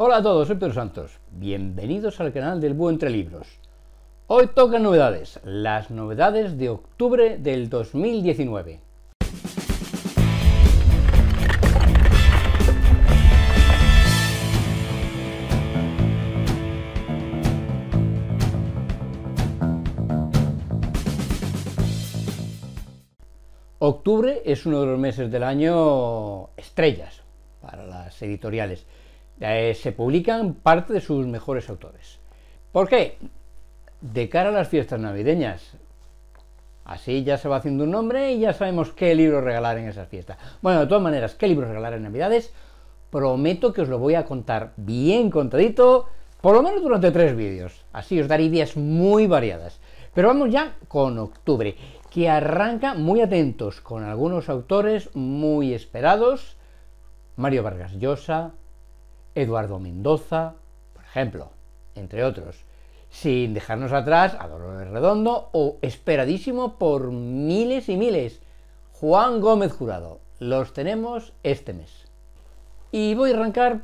Hola a todos, soy Pedro Santos. Bienvenidos al canal del Buen Entre Libros. Hoy toca novedades, las novedades de octubre del 2019. Octubre es uno de los meses del año estrellas para las editoriales eh, se publican parte de sus mejores autores. ¿Por qué? De cara a las fiestas navideñas. Así ya se va haciendo un nombre y ya sabemos qué libro regalar en esas fiestas. Bueno, de todas maneras, ¿qué libros regalar en Navidades? Prometo que os lo voy a contar bien contadito, por lo menos durante tres vídeos. Así os daré ideas muy variadas. Pero vamos ya con octubre, que arranca muy atentos con algunos autores muy esperados. Mario Vargas Llosa, Eduardo Mendoza, por ejemplo, entre otros, sin dejarnos atrás a Dolores Redondo o, esperadísimo por miles y miles, Juan Gómez Jurado. Los tenemos este mes. Y voy a arrancar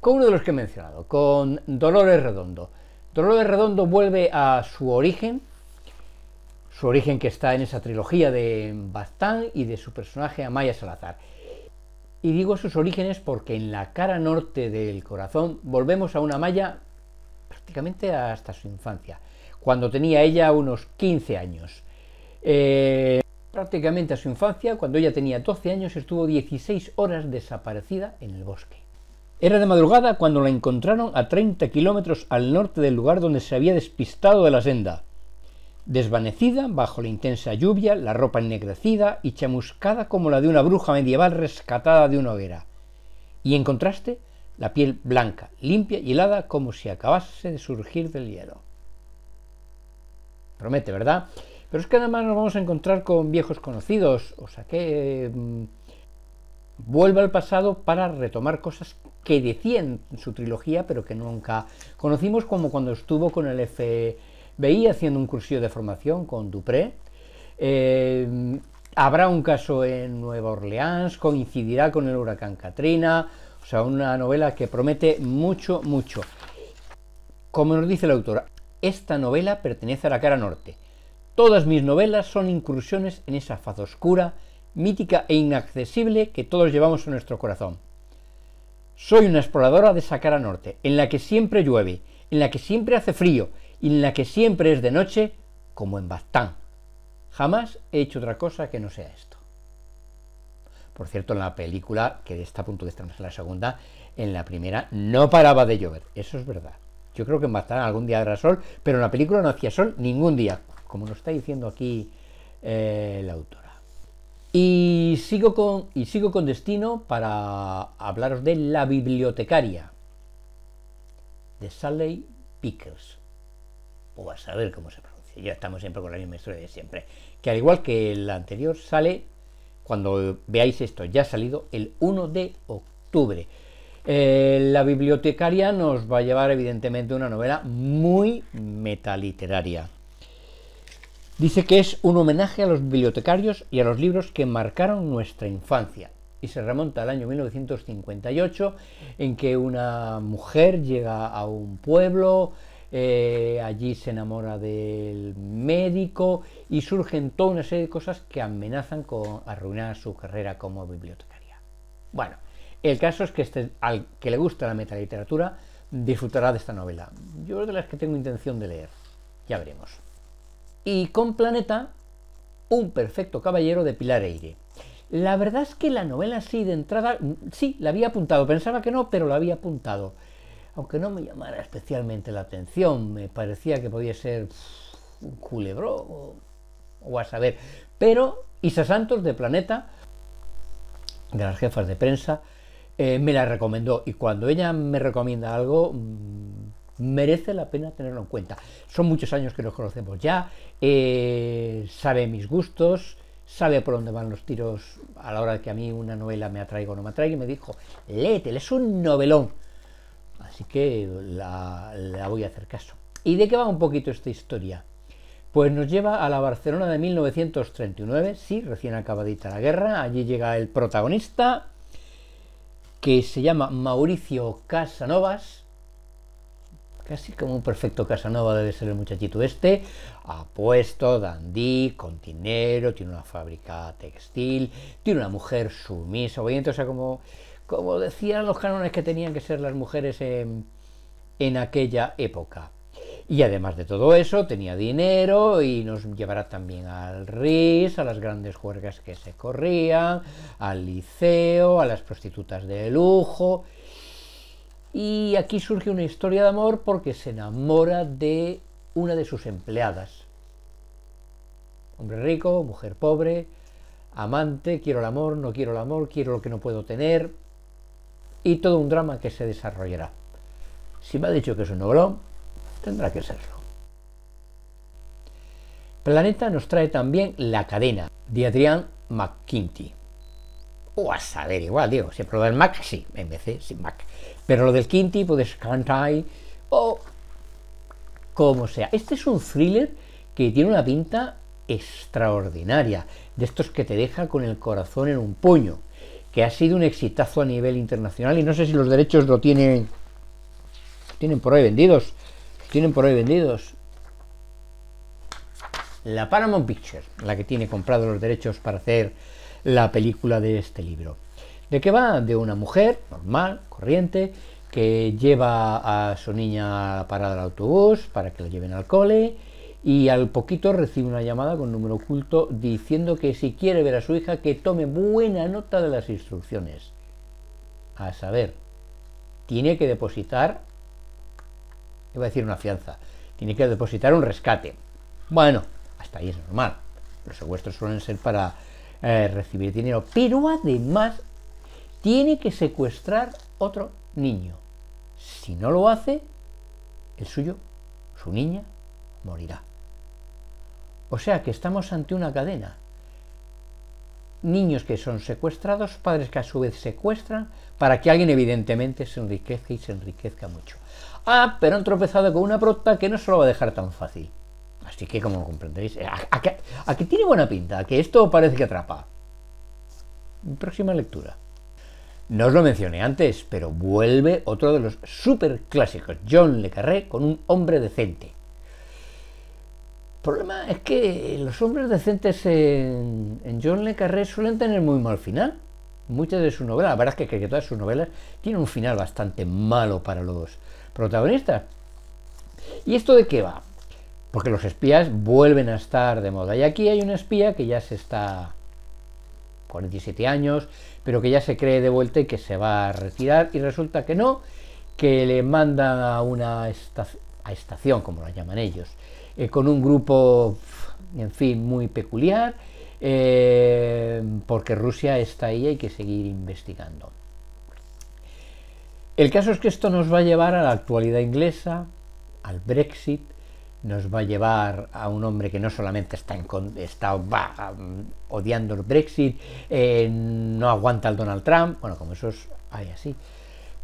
con uno de los que he mencionado, con Dolores Redondo. Dolores Redondo vuelve a su origen, su origen que está en esa trilogía de Bastán y de su personaje Amaya Salazar. Y digo sus orígenes porque en la cara norte del corazón volvemos a una malla prácticamente hasta su infancia, cuando tenía ella unos 15 años. Eh, prácticamente a su infancia, cuando ella tenía 12 años, estuvo 16 horas desaparecida en el bosque. Era de madrugada cuando la encontraron a 30 kilómetros al norte del lugar donde se había despistado de la senda desvanecida bajo la intensa lluvia, la ropa ennegrecida y chamuscada como la de una bruja medieval rescatada de una hoguera. Y en contraste, la piel blanca, limpia y helada como si acabase de surgir del hielo. Promete, ¿verdad? Pero es que además nos vamos a encontrar con viejos conocidos, o sea que mm, vuelve al pasado para retomar cosas que decía en su trilogía, pero que nunca conocimos, como cuando estuvo con el F veía haciendo un cursillo de formación con Dupré. Eh, habrá un caso en Nueva Orleans, coincidirá con el huracán Katrina, o sea, una novela que promete mucho, mucho. Como nos dice la autora, esta novela pertenece a la cara norte. Todas mis novelas son incursiones en esa faz oscura, mítica e inaccesible que todos llevamos en nuestro corazón. Soy una exploradora de esa cara norte, en la que siempre llueve, en la que siempre hace frío, y en la que siempre es de noche, como en Baztán. Jamás he hecho otra cosa que no sea esto. Por cierto, en la película, que está a punto de estrenarse la segunda, en la primera no paraba de llover, eso es verdad. Yo creo que en Baztán algún día habrá sol, pero en la película no hacía sol ningún día, como nos está diciendo aquí eh, la autora. Y sigo, con, y sigo con destino para hablaros de La bibliotecaria, de Sally Pickles o a saber cómo se pronuncia. Ya estamos siempre con la misma historia de siempre. Que al igual que el anterior sale, cuando veáis esto, ya ha salido el 1 de octubre. Eh, la bibliotecaria nos va a llevar evidentemente una novela muy metaliteraria. Dice que es un homenaje a los bibliotecarios y a los libros que marcaron nuestra infancia. Y se remonta al año 1958, en que una mujer llega a un pueblo eh, allí se enamora del médico y surgen toda una serie de cosas que amenazan con arruinar su carrera como bibliotecaria. Bueno, el caso es que este, al que le gusta la metaliteratura disfrutará de esta novela. Yo de las que tengo intención de leer, ya veremos. Y con Planeta, un perfecto caballero de Pilar Eire. La verdad es que la novela sí, de entrada, mm, sí, la había apuntado, pensaba que no, pero la había apuntado aunque no me llamara especialmente la atención, me parecía que podía ser un culebro o, a saber. Pero Isa Santos de Planeta, de las jefas de prensa, eh, me la recomendó y cuando ella me recomienda algo mm, merece la pena tenerlo en cuenta. Son muchos años que nos conocemos ya, eh, sabe mis gustos, sabe por dónde van los tiros a la hora de que a mí una novela me atraiga o no me atraiga y me dijo, léete, es un novelón. Así que la, voy a hacer caso. ¿Y de qué va un poquito esta historia? Pues nos lleva a la Barcelona de 1939, sí, recién acabadita la guerra, allí llega el protagonista, que se llama Mauricio Casanovas, casi como un perfecto Casanova debe ser el muchachito este, apuesto, dandí, con dinero, tiene una fábrica textil, tiene una mujer sumisa, oye, entonces como como decían los cánones que tenían que ser las mujeres en, aquella época. Y además de todo eso, tenía dinero y nos llevará también al RIS, a las grandes juergas que se corrían, al liceo, a las prostitutas de lujo. Y aquí surge una historia de amor porque se enamora de una de sus empleadas. Hombre rico, mujer pobre, amante, quiero el amor, no quiero el amor, quiero lo que no puedo tener y todo un drama que se desarrollará. Si me ha dicho que es un novelón, tendrá que serlo. Planeta nos trae también La cadena, de Adrián McKinty. O a saber, igual, digo, siempre lo del Mac, sí, en sin Mac. Pero lo del Kinty, de pues, Scanty, o como sea. Este es un thriller que tiene una pinta extraordinaria, de estos que te deja con el corazón en un puño que ha sido un exitazo a nivel internacional y no sé si los derechos lo tienen, tienen por hoy vendidos, tienen por hoy vendidos. La Paramount Pictures, la que tiene comprado los derechos para hacer la película de este libro. ¿De qué va? De una mujer normal, corriente, que lleva a su niña parada al autobús para que la lleven al cole y al poquito recibe una llamada con número oculto diciendo que si quiere ver a su hija que tome buena nota de las instrucciones. A saber, tiene que depositar, iba a decir una fianza, tiene que depositar un rescate. Bueno, hasta ahí es normal. Los secuestros suelen ser para eh, recibir dinero, pero además tiene que secuestrar otro niño. Si no lo hace, el suyo, su niña, morirá. O sea que estamos ante una cadena. Niños que son secuestrados, padres que a su vez secuestran, para que alguien evidentemente se enriquezca y se enriquezca mucho. Ah, pero han tropezado con una prota que no se lo va a dejar tan fácil. Así que, como comprenderéis, eh, a, que, tiene buena pinta, a que esto parece que atrapa. Próxima lectura. No os lo mencioné antes, pero vuelve otro de los super clásicos, John Le Carré con un hombre decente. El problema es que los hombres decentes en, John Le Carré suelen tener muy mal final. Muchas de sus novelas, la verdad es que, que todas sus novelas tienen un final bastante malo para los protagonistas. ¿Y esto de qué va? Porque los espías vuelven a estar de moda. Y aquí hay un espía que ya se está 47 años, pero que ya se cree de vuelta y que se va a retirar y resulta que no, que le mandan a una estación, a estación como la llaman ellos, eh, con un grupo, en fin, muy peculiar, eh, porque Rusia está ahí y hay que seguir investigando. El caso es que esto nos va a llevar a la actualidad inglesa, al Brexit, nos va a llevar a un hombre que no solamente está, en, está odiando el Brexit, eh, no aguanta al Donald Trump, bueno, como eso hay así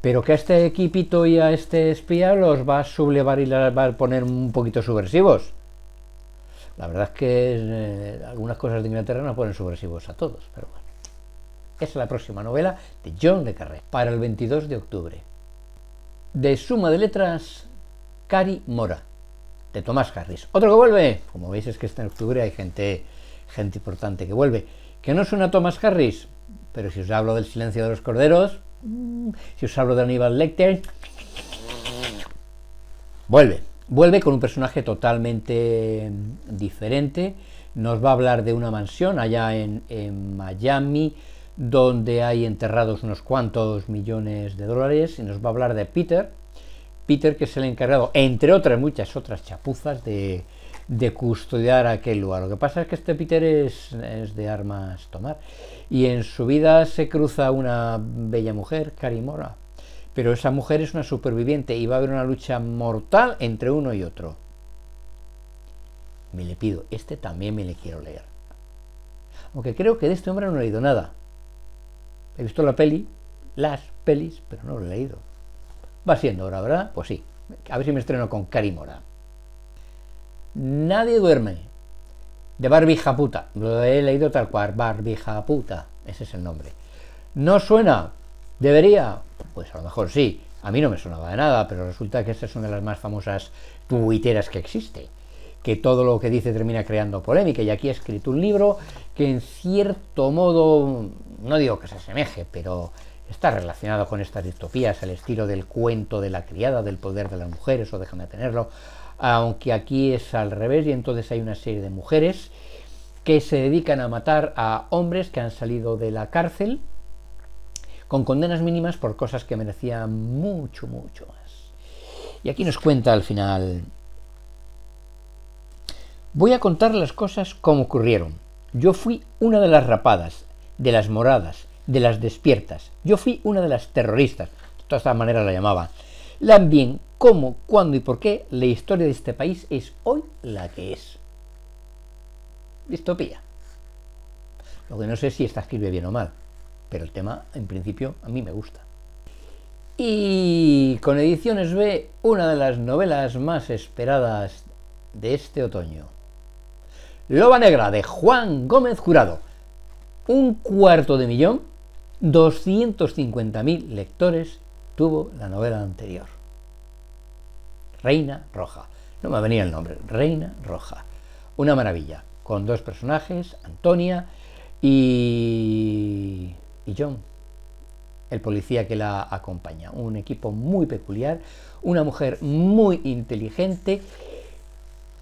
pero que a este equipito y a este espía los va a sublevar y les va a poner un poquito subversivos. La verdad es que eh, algunas cosas de Inglaterra no ponen subversivos a todos, pero bueno. Esa es la próxima novela de John Le Carré, para el 22 de octubre. De suma de letras, Cari Mora, de Tomás Harris. Otro que vuelve, como veis es que está en octubre, hay gente, gente importante que vuelve. Que no suena una Thomas Harris, pero si os hablo del silencio de los corderos, Mm, si os hablo de Aníbal Lecter, vuelve. Vuelve con un personaje totalmente mm, diferente. Nos va a hablar de una mansión allá en, Miami, donde hay enterrados unos cuantos millones de dólares. Y nos va a hablar de Peter. Peter, que es el encargado, entre otras muchas otras chapuzas, de, de custodiar aquel lugar. Lo que pasa es que este Peter es, de armas tomar. Y en su vida se cruza una bella mujer, Carimora. Pero esa mujer es una superviviente y va a haber una lucha mortal entre uno y otro. Me le pido, este también me le quiero leer. Aunque creo que de este hombre no he leído nada. He visto la peli, las pelis, pero no lo he leído. Va siendo ahora ¿verdad? Pues sí. A ver si me estreno con mora Nadie duerme. De Barbija puta. Lo he leído tal cual. Barbija puta. Ese es el nombre. ¿No suena? ¿Debería? Pues a lo mejor sí. A mí no me sonaba de nada, pero resulta que esta es una de las más famosas tuiteras que existe. Que todo lo que dice termina creando polémica. Y aquí he escrito un libro que en cierto modo, no digo que se asemeje, pero está relacionado con estas distopías, el estilo del cuento de la criada, del poder de las mujeres o déjame tenerlo, aunque aquí es al revés y entonces hay una serie de mujeres que se dedican a matar a hombres que han salido de la cárcel con condenas mínimas por cosas que merecían mucho, mucho más. Y aquí nos cuenta al final. Voy a contar las cosas como ocurrieron. Yo fui una de las rapadas, de las moradas, de las despiertas. Yo fui una de las terroristas. De todas maneras la llamaba. Lean bien cómo, cuándo y por qué la historia de este país es hoy la que es. Distopía. Lo que no sé si está escribe bien o mal, pero el tema, en principio, a mí me gusta. Y con Ediciones B, una de las novelas más esperadas de este otoño. Loba Negra de Juan Gómez Jurado. Un cuarto de millón, 250.000 lectores tuvo la novela anterior. Reina Roja. No me venía el nombre. Reina Roja. Una maravilla. Con dos personajes, Antonia y, y John, el policía que la acompaña. Un equipo muy peculiar, una mujer muy inteligente,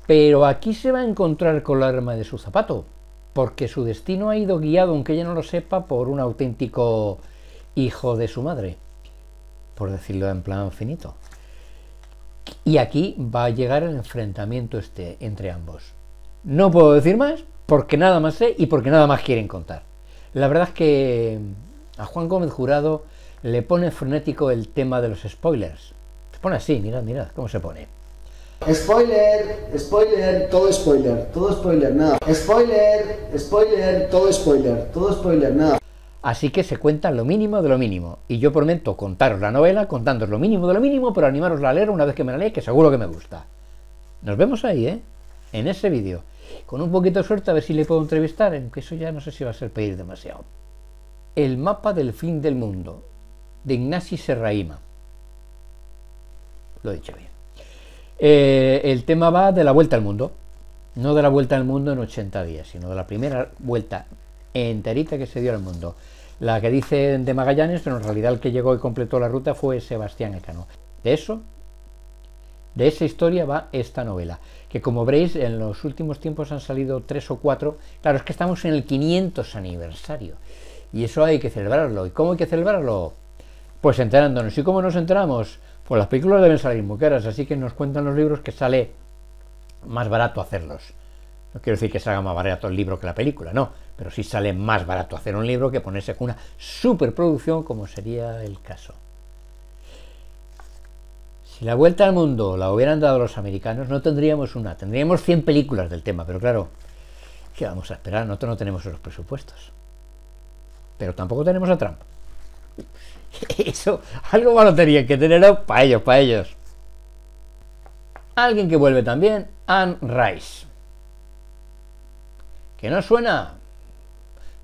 pero aquí se va a encontrar con la arma de su zapato, porque su destino ha ido guiado, aunque ella no lo sepa, por un auténtico hijo de su madre por decirlo en plan finito. Y aquí va a llegar el enfrentamiento este entre ambos. No puedo decir más porque nada más sé y porque nada más quieren contar. La verdad es que mm, a Juan Gómez Jurado le pone frenético el tema de los spoilers. Se pone así, mirad, mirad cómo se pone. Spoiler, spoiler, todo spoiler, todo spoiler, nada. Spoiler, spoiler, todo spoiler, todo spoiler, nada. Así que se cuenta lo mínimo de lo mínimo. Y yo prometo contaros la novela contándoos lo mínimo de lo mínimo, pero animaros a leer una vez que me la leéis, que seguro que me gusta. Nos vemos ahí, ¿eh? En ese vídeo. Con un poquito de suerte a ver si le puedo entrevistar, aunque eso ya no sé si va a ser pedir demasiado. El mapa del fin del mundo, de Ignacio Serraima. Lo he dicho bien. Eh, el tema va de la vuelta al mundo. No de la vuelta al mundo en 80 días, sino de la primera vuelta enterita que se dio al mundo. La que dicen de Magallanes, pero en realidad el que llegó y completó la ruta fue Sebastián Elcano. De eso, de esa historia va esta novela, que como veréis en los últimos tiempos han salido tres o cuatro. Claro, es que estamos en el 500 aniversario y eso hay que celebrarlo. ¿Y cómo hay que celebrarlo? Pues enterándonos. ¿Y cómo nos enteramos? Pues las películas deben salir muy caras, así que nos cuentan los libros que sale más barato hacerlos. No quiero decir que salga más barato el libro que la película, no, pero sí sale más barato hacer un libro que ponerse con una superproducción como sería el caso. Si la vuelta al mundo la hubieran dado los americanos, no tendríamos una, tendríamos 100 películas del tema, pero claro, ¿qué vamos a esperar? Nosotros no tenemos los presupuestos. Pero tampoco tenemos a Trump. Eso, algo malo tenían que tenerlo, para ellos, para ellos. Alguien que vuelve también, Anne Rice. ¿Que no suena?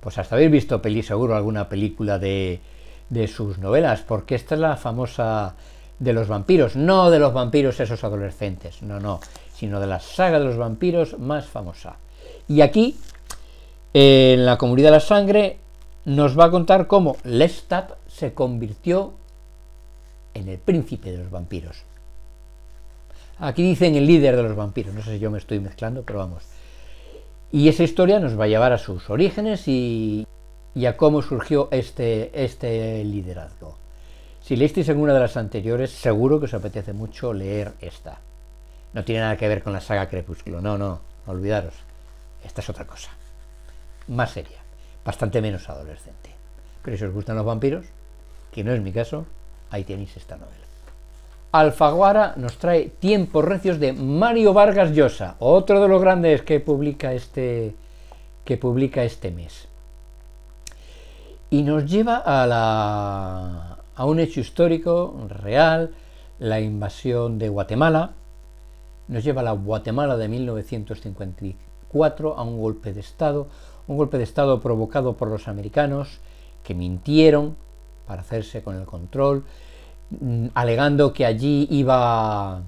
Pues hasta habéis visto peli, seguro, alguna película de, sus novelas, porque esta es la famosa de los vampiros, no de los vampiros esos adolescentes, no, no, sino de la saga de los vampiros más famosa. Y aquí, en la comunidad de la sangre, nos va a contar cómo Lestat se convirtió en el príncipe de los vampiros. Aquí dicen el líder de los vampiros, no sé si yo me estoy mezclando, pero vamos, y esa historia nos va a llevar a sus orígenes y, a cómo surgió este, este liderazgo. Si leísteis alguna de las anteriores, seguro que os apetece mucho leer esta. No tiene nada que ver con la saga Crepúsculo, no, no, olvidaros. Esta es otra cosa. Más seria, bastante menos adolescente. Pero si os gustan los vampiros, que no es mi caso, ahí tenéis esta novela. Alfaguara nos trae Tiempos Recios de Mario Vargas Llosa, otro de los grandes que publica este, que publica este mes. Y nos lleva a, a un hecho histórico real, la invasión de Guatemala, nos lleva a la Guatemala de 1954, a un golpe de Estado, un golpe de Estado provocado por los americanos, que mintieron para hacerse con el control, Mm, alegando que allí iba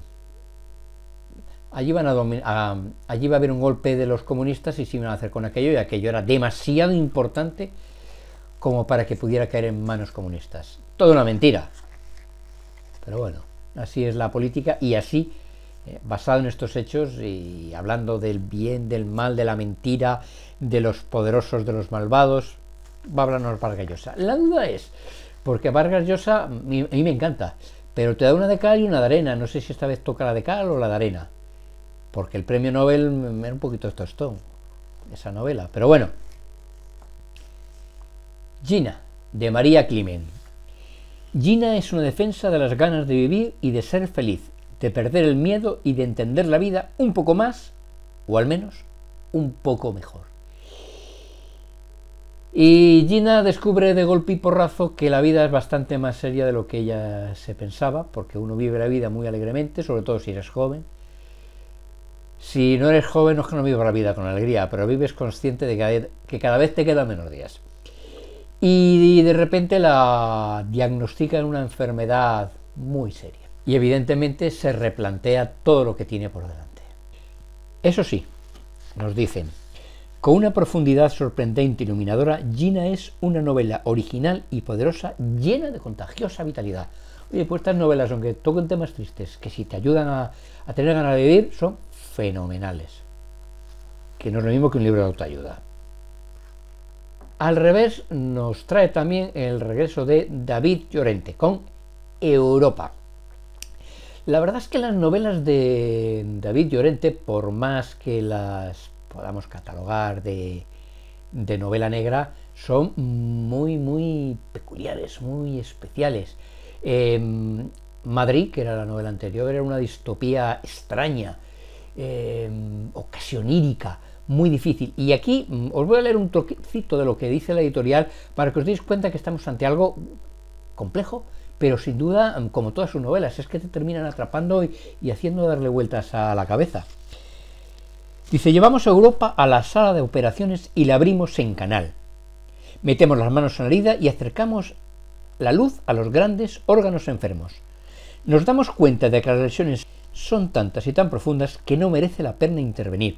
allí iban a, a, allí iba a haber un golpe de los comunistas y se iban a hacer con aquello y aquello era demasiado importante como para que pudiera caer en manos comunistas. Toda una mentira. Pero bueno, así es la política y así, eh, basado en estos hechos y hablando del bien, del mal, de la mentira, de los poderosos, de los malvados, va a hablarnos La duda es, porque Vargas Llosa a mm, mí me encanta, pero te da una de cal y una de arena. No sé si esta vez toca la de cal o la de arena, porque el premio Nobel mm, era un poquito tostón, esa novela. Pero bueno, Gina, de María Climen. Gina es una defensa de las ganas de vivir y de ser feliz, de perder el miedo y de entender la vida un poco más, o al menos un poco mejor. Y Gina descubre de golpe y porrazo que la vida es bastante más seria de lo que ella se pensaba, porque uno vive la vida muy alegremente, sobre todo si eres joven. Si no eres joven, no es que no vives la vida con alegría, pero vives consciente de que cada vez te quedan menos días. Y de repente la diagnostican una enfermedad muy seria. Y evidentemente se replantea todo lo que tiene por delante. Eso sí, nos dicen, con una profundidad sorprendente y iluminadora, Gina es una novela original y poderosa, llena de contagiosa vitalidad. Oye, pues estas novelas, aunque toquen temas tristes, que si te ayudan a, a tener ganas de vivir, son fenomenales. Que no es lo mismo que un libro de autoayuda. Al revés, nos trae también el regreso de David Llorente con Europa. La verdad es que las novelas de David Llorente, por más que las podamos catalogar de, novela negra son muy, muy peculiares, muy especiales. Em, Madrid, que era la novela anterior, era una distopía extraña, em, ocasionírica, muy difícil. Y aquí mm, os voy a leer un trocito de lo que dice la editorial para que os deis cuenta que estamos ante algo complejo, pero sin duda, mm, como todas sus novelas, es que te terminan atrapando y haciendo darle vueltas a la cabeza. Dice, llevamos a Europa a la sala de operaciones y la abrimos en canal. Metemos las manos en la herida y acercamos la luz a los grandes órganos enfermos. Nos damos cuenta de que las lesiones son tantas y tan profundas que no merece la pena intervenir.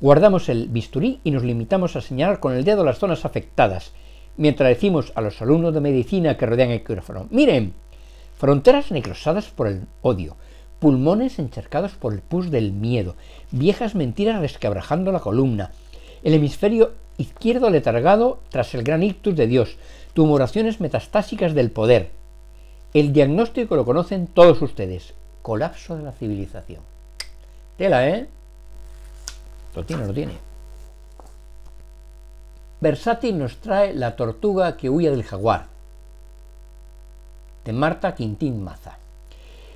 Guardamos el bisturí y nos limitamos a señalar con el dedo las zonas afectadas, mientras decimos a los alumnos de medicina que rodean el quirófano, miren, fronteras necrosadas por el odio, pulmones encharcados por el pus del miedo, viejas mentiras resquebrajando la columna, el hemisferio izquierdo letargado tras el gran ictus de Dios, tumoraciones metastásicas del poder. El diagnóstico lo conocen todos ustedes, colapso de la civilización. Tela, ¿eh? Lo tiene, lo tiene. Versátil nos trae La tortuga que huye del jaguar, de Marta Quintín Maza.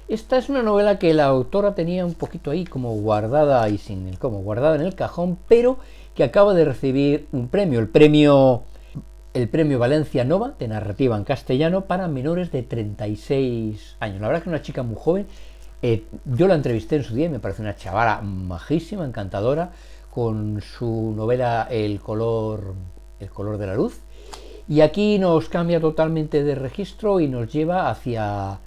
Esta es una novela que la autora tenía un poquito ahí como guardada y sin como guardada en el cajón, pero que acaba de recibir un premio, el premio el premio Valencia Nova de narrativa en castellano para menores de 36 años. La verdad es que es una chica muy joven. Eh, yo la entrevisté en su día y me parece una chavala majísima, encantadora, con su novela El color, el color de la luz. Y aquí nos cambia totalmente de registro y nos lleva hacia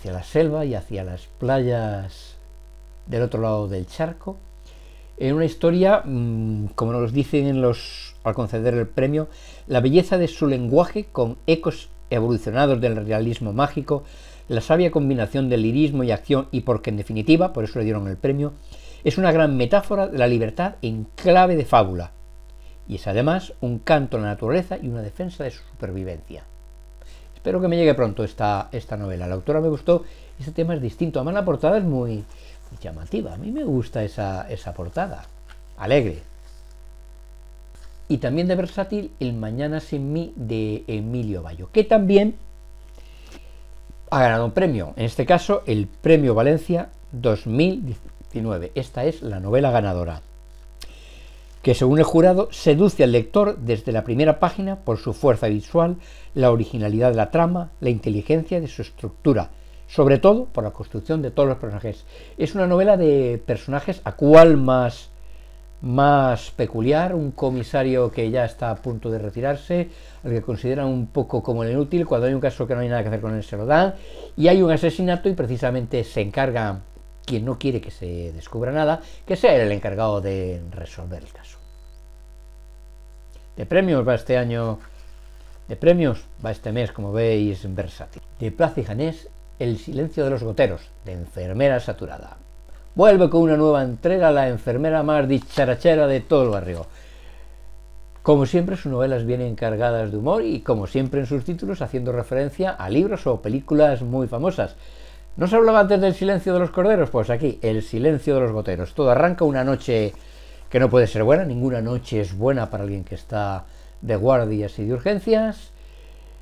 hacia la selva y hacia las playas del otro lado del charco. En una historia, mm, como nos dicen en los, al conceder el premio, la belleza de su lenguaje con ecos evolucionados del realismo mágico, la sabia combinación de lirismo y acción y porque en definitiva, por eso le dieron el premio, es una gran metáfora de la libertad en clave de fábula y es además un canto a la naturaleza y una defensa de su supervivencia. Espero que me llegue pronto esta, esta novela. La autora me gustó, este tema es distinto. Además, la portada es muy, llamativa. A mí me gusta esa, esa portada. Alegre. Y también de versátil, El Mañana sin mí de Emilio Bayo, que también ha ganado un premio. En este caso, el Premio Valencia 2019. Esta es la novela ganadora que según el jurado seduce al lector desde la primera página por su fuerza visual, la originalidad de la trama, la inteligencia de su estructura, sobre todo por la construcción de todos los personajes. Es una novela de personajes a cual más, más peculiar, un comisario que ya está a punto de retirarse, al que considera un poco como el inútil, cuando hay un caso que no hay nada que hacer con él se lo dan, y hay un asesinato y precisamente se encarga quien no quiere que se descubra nada, que sea el encargado de resolver el caso. De premios va este año, de premios va este mes, como veis, versátil. De Plaza y Janés, El silencio de los goteros, de Enfermera Saturada. Vuelve con una nueva entrega la enfermera más dicharachera de todo el barrio. Como siempre, sus novelas vienen cargadas de humor y, como siempre en sus títulos, haciendo referencia a libros o películas muy famosas. ¿No se hablaba antes del silencio de los corderos? Pues aquí, el silencio de los goteros. Todo arranca una noche que no puede ser buena, ninguna noche es buena para alguien que está de guardias y de urgencias,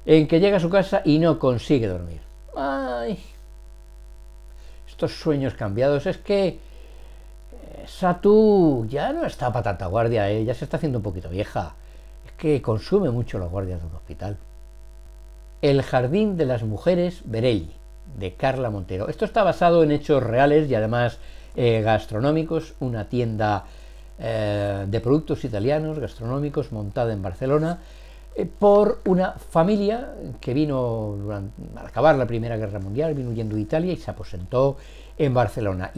en que llega a su casa y no consigue dormir. ¡Ay! Estos sueños cambiados es que eh, Satu ya no está para tanta guardia, Ella eh, ya se está haciendo un poquito vieja. Es que consume mucho los guardias de un hospital. El jardín de las mujeres Berelli de Carla Montero. Esto está basado en hechos reales y además eh, gastronómicos, una tienda eh, de productos italianos gastronómicos montada en Barcelona eh, por una familia que vino al acabar la Primera Guerra Mundial, vino huyendo de Italia y se aposentó en Barcelona.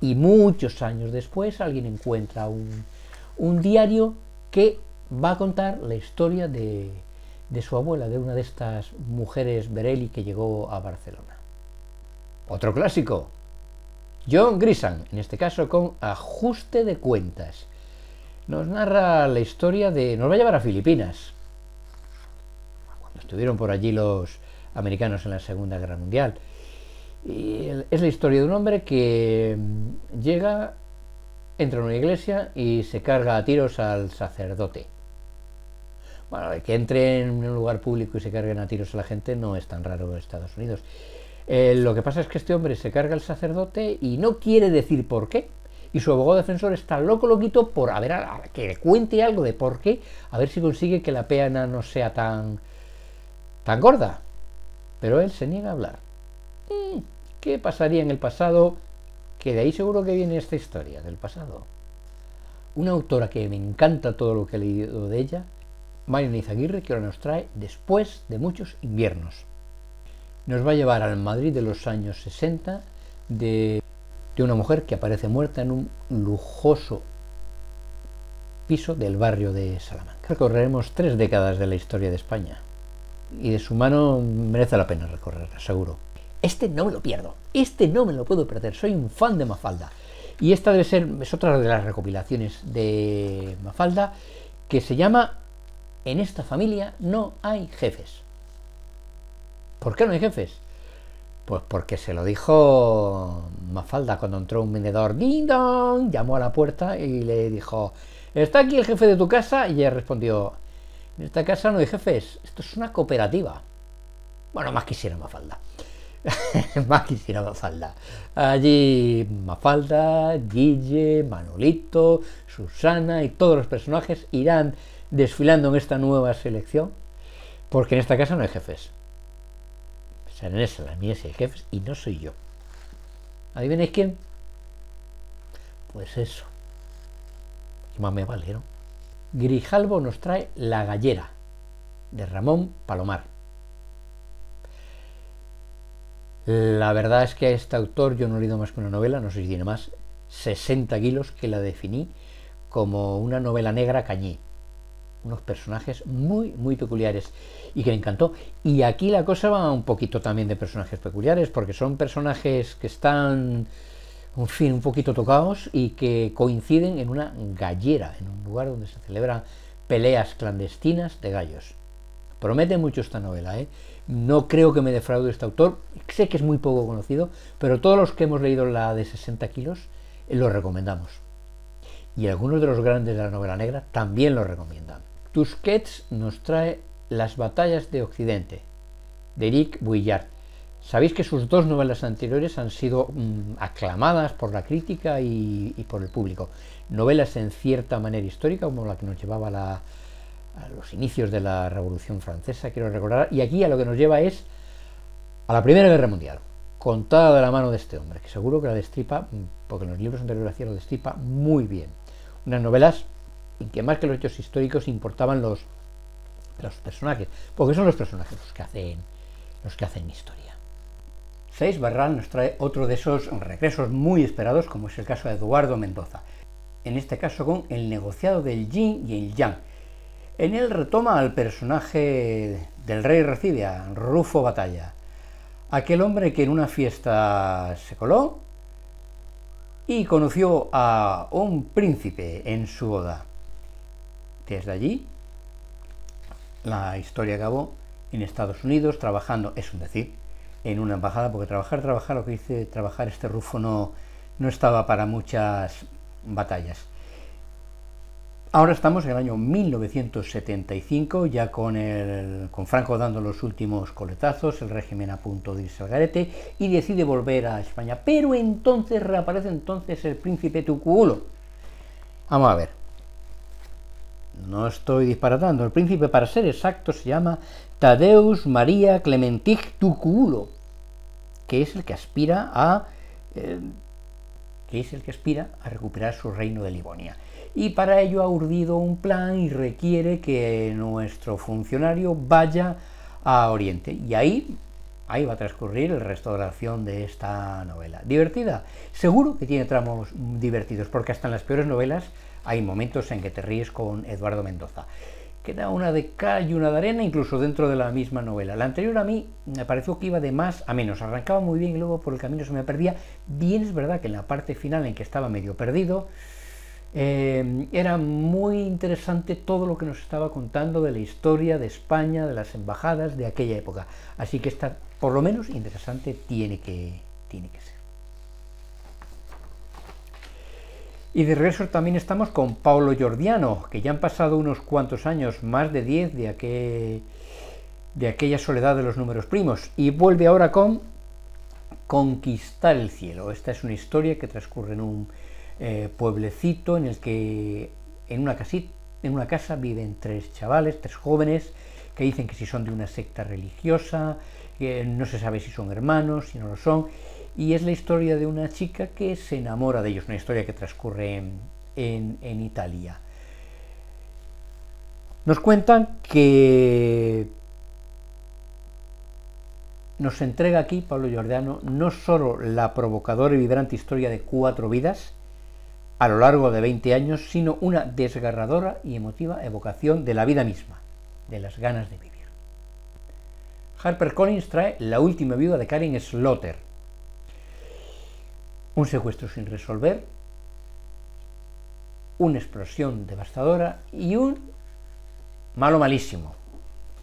Y, muchos años después alguien encuentra un, diario que va a contar la historia de su abuela, de una de estas mujeres Berelli que llegó a Barcelona. Otro clásico. John Grisham, en este caso con Ajuste de Cuentas. Nos narra la historia de... Nos va a llevar a Filipinas. Cuando estuvieron por allí los americanos en la Segunda Guerra Mundial. Y es la historia de un hombre que mm, llega, entra en una iglesia y se carga a tiros al sacerdote. Bueno, que entre en un lugar público y se carguen a tiros a la gente no es tan raro en Estados Unidos. Eh, lo que pasa es que este hombre se carga el sacerdote y no quiere decir por qué. Y su abogado defensor está loco loquito por a ver que le cuente algo de por qué, a ver si consigue que la peana no sea tan tan gorda. Pero él se niega a hablar. Mm, ¿Qué pasaría en el pasado? Que de ahí seguro que viene esta historia del pasado. Una autora que me encanta todo lo que he leído de ella, Marion Izaguirre, que ahora nos trae Después de muchos inviernos nos va a llevar al Madrid de los años 60 de, una mujer que aparece muerta en un lujoso piso del barrio de Salamanca. Recorreremos tres décadas de la historia de España y de su mano merece la pena recorrerla, seguro. Este no me lo pierdo, este no me lo puedo perder, soy un fan de Mafalda. Y esta debe ser, es otra de las recopilaciones de Mafalda que se llama En esta familia no hay jefes. ¿Por qué no hay jefes? Pues porque se lo dijo Mafalda cuando entró un vendedor. ¡Ding Llamó a la puerta y le dijo: ¿Está aquí el jefe de tu casa? Y ella respondió: En esta casa no hay jefes, esto es una cooperativa. Bueno, más quisiera Mafalda. más quisiera Mafalda. Allí Mafalda, Guille, Manolito, Susana y todos los personajes irán desfilando en esta nueva selección, porque en esta casa no hay jefes esa la las mías y jefes y no soy yo. ¿Adivináis quién? Pues eso. ¿Qué más me valieron? ¿no? nos trae La Gallera, de Ramón Palomar. La verdad es que a este autor yo no he leído más que una novela, no sé si tiene más, 60 kilos, que la definí como una novela negra cañí unos personajes muy, muy peculiares y que le encantó. Y aquí la cosa va un poquito también de personajes peculiares, porque son personajes que están, en fin, un poquito tocados y que coinciden en una gallera, en un lugar donde se celebran peleas clandestinas de gallos. Promete mucho esta novela, ¿eh? No creo que me defraude este autor, sé que es muy poco conocido, pero todos los que hemos leído la de 60 kilos lo recomendamos. Y algunos de los grandes de la novela negra también lo recomiendan. Tusquets nos trae Las batallas de Occidente, de Eric Bouillard Sabéis que sus dos novelas anteriores han sido mm, aclamadas por la crítica y, por el público. Novelas en cierta manera histórica, como la que nos llevaba a los inicios de la Revolución Francesa, quiero recordar, y aquí a lo que nos lleva es a la Primera Guerra Mundial, contada de la mano de este hombre, que seguro que la destripa, mm, porque en los libros anteriores la hacía, destripa muy bien. Unas novelas y que más que los hechos históricos importaban los, los personajes, porque son los personajes los que hacen, los que hacen historia. Seis Barral nos trae otro de esos regresos muy esperados, como es el caso de Eduardo Mendoza, en este caso con El negociado del yin y el yang. En él retoma al personaje del rey Recibia, Rufo Batalla, aquel hombre que en una fiesta se coló y conoció a un príncipe en su boda. Desde allí, la historia acabó en Estados Unidos trabajando, es un decir, en una embajada, porque trabajar, trabajar, lo que dice trabajar este Rufo no, estaba para muchas batallas. Ahora estamos en el año 1975, ya con, el, con Franco dando los últimos coletazos, el régimen a punto de irse al garete, y decide volver a España. Pero entonces reaparece entonces el príncipe Tuculo Vamos a ver. No estoy disparatando. El príncipe, para ser exacto, se llama Tadeus María Clementic Tuculo, que es el que aspira a. Eh, que es el que aspira a recuperar su reino de Livonia. Y para ello ha urdido un plan y requiere que nuestro funcionario vaya a Oriente. Y ahí, ahí va a transcurrir el la restauración de esta novela. ¿Divertida? Seguro que tiene tramos divertidos, porque hasta en las peores novelas hay momentos en que te ríes con Eduardo Mendoza. Queda una de cal y una de arena, incluso dentro de la misma novela. La anterior a mí me pareció que iba de más a menos. Arrancaba muy bien y luego por el camino se me perdía. Bien es verdad que en la parte final en que estaba medio perdido, eh, era muy interesante todo lo que nos estaba contando de la historia de España, de las embajadas de aquella época. Así que esta por lo menos, interesante tiene que, tiene que ser. Y de regreso también estamos con Paulo Giordiano, que ya han pasado unos cuantos años, más de 10 de, de aquella soledad de los números primos, y vuelve ahora con Conquistar el cielo. Esta es una historia que transcurre en un eh, pueblecito en el que en una, casita, en una casa viven tres chavales, tres jóvenes, que dicen que si son de una secta religiosa, que no se sabe si son hermanos, si no lo son, y es la historia de una chica que se enamora de ellos, una historia que transcurre en, Italia. Nos cuentan que nos entrega aquí Pablo Giordano no solo la provocadora y vibrante historia de cuatro vidas a lo largo de 20 años, sino una desgarradora y emotiva evocación de la vida misma, de las ganas de vivir. Harper Collins trae La última viuda de Karen Slaughter, un secuestro sin resolver, una explosión devastadora y un malo malísimo,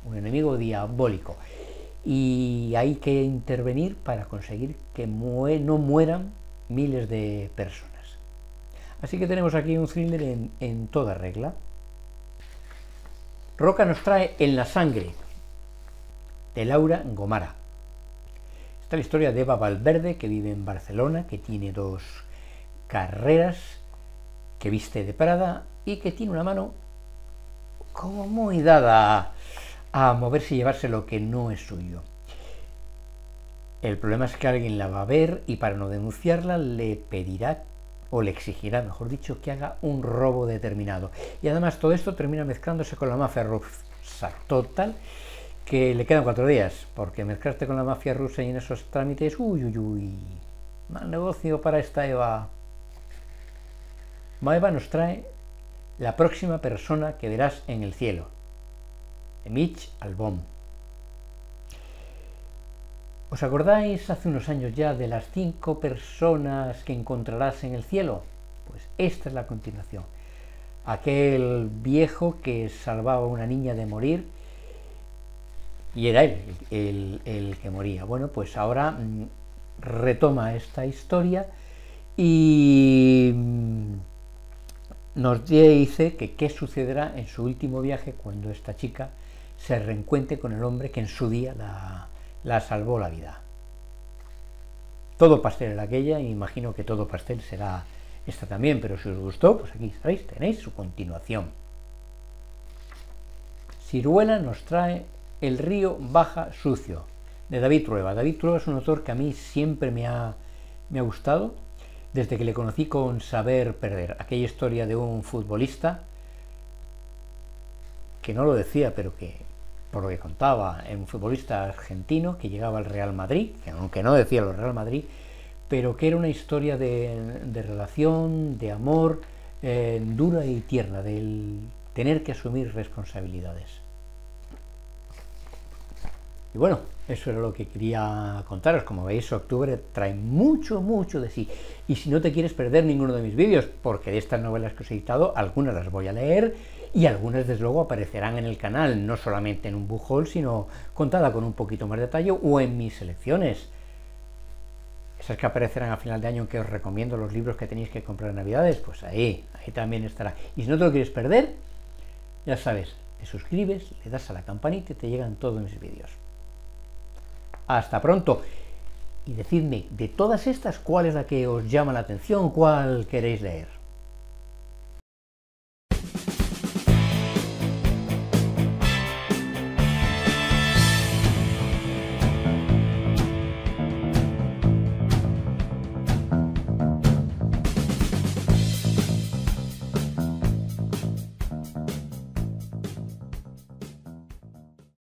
un enemigo diabólico. Y hay que intervenir para conseguir que no mueran miles de personas. Así que tenemos aquí un thriller en toda regla. Roca nos trae En la sangre, de Laura Gomara. Está la historia de Eva Valverde, que vive en Barcelona, que tiene dos carreras, que viste de Prada y que tiene una mano como muy dada a, moverse y llevarse lo que no es suyo. El problema es que alguien la va a ver y para no denunciarla le pedirá o le exigirá, mejor dicho, que haga un robo determinado. Y además todo esto termina mezclándose con la mafia rusa total que le quedan cuatro días, porque mezclaste con la mafia rusa y en esos trámites, uy, uy, uy, mal negocio para esta Eva. Maeva nos trae la próxima persona que verás en el cielo, Mitch Albom. ¿Os acordáis hace unos años ya de las cinco personas que encontrarás en el cielo? Pues esta es la continuación. Aquel viejo que salvaba a una niña de morir y era él el, que moría. Bueno, pues ahora mm, retoma esta historia y mm, nos dice que qué sucederá en su último viaje cuando esta chica se reencuentre con el hombre que en su día la, salvó la vida. Todo pastel era aquella, y imagino que todo pastel será esta también, pero si os gustó, pues aquí sabéis, tenéis su continuación. Ciruela nos trae el río baja sucio, de David Trueba. David Trueba es un autor que a mí siempre me ha, gustado, desde que le conocí con Saber Perder, aquella historia de un futbolista que no lo decía, pero que por lo que contaba, era un futbolista argentino que llegaba al Real Madrid, que aunque no decía lo Real Madrid, pero que era una historia de, relación, de amor, eh, dura y tierna, del tener que asumir responsabilidades. Y bueno, eso era lo que quería contaros. Como veis, octubre trae mucho, mucho de sí. Y si no te quieres perder ninguno de mis vídeos, porque de estas novelas que os he editado, algunas las voy a leer y algunas, desde luego, aparecerán en el canal, no solamente en un bujol, sino contada con un poquito más de detalle o en mis selecciones. Esas que aparecerán a final de año, que os recomiendo los libros que tenéis que comprar en Navidades, pues ahí, ahí también estará. Y si no te lo quieres perder, ya sabes, te suscribes, le das a la campanita y te llegan todos mis vídeos. Hasta pronto. Y decidme, de todas estas, ¿cuál es la que os llama la atención? ¿Cuál queréis leer?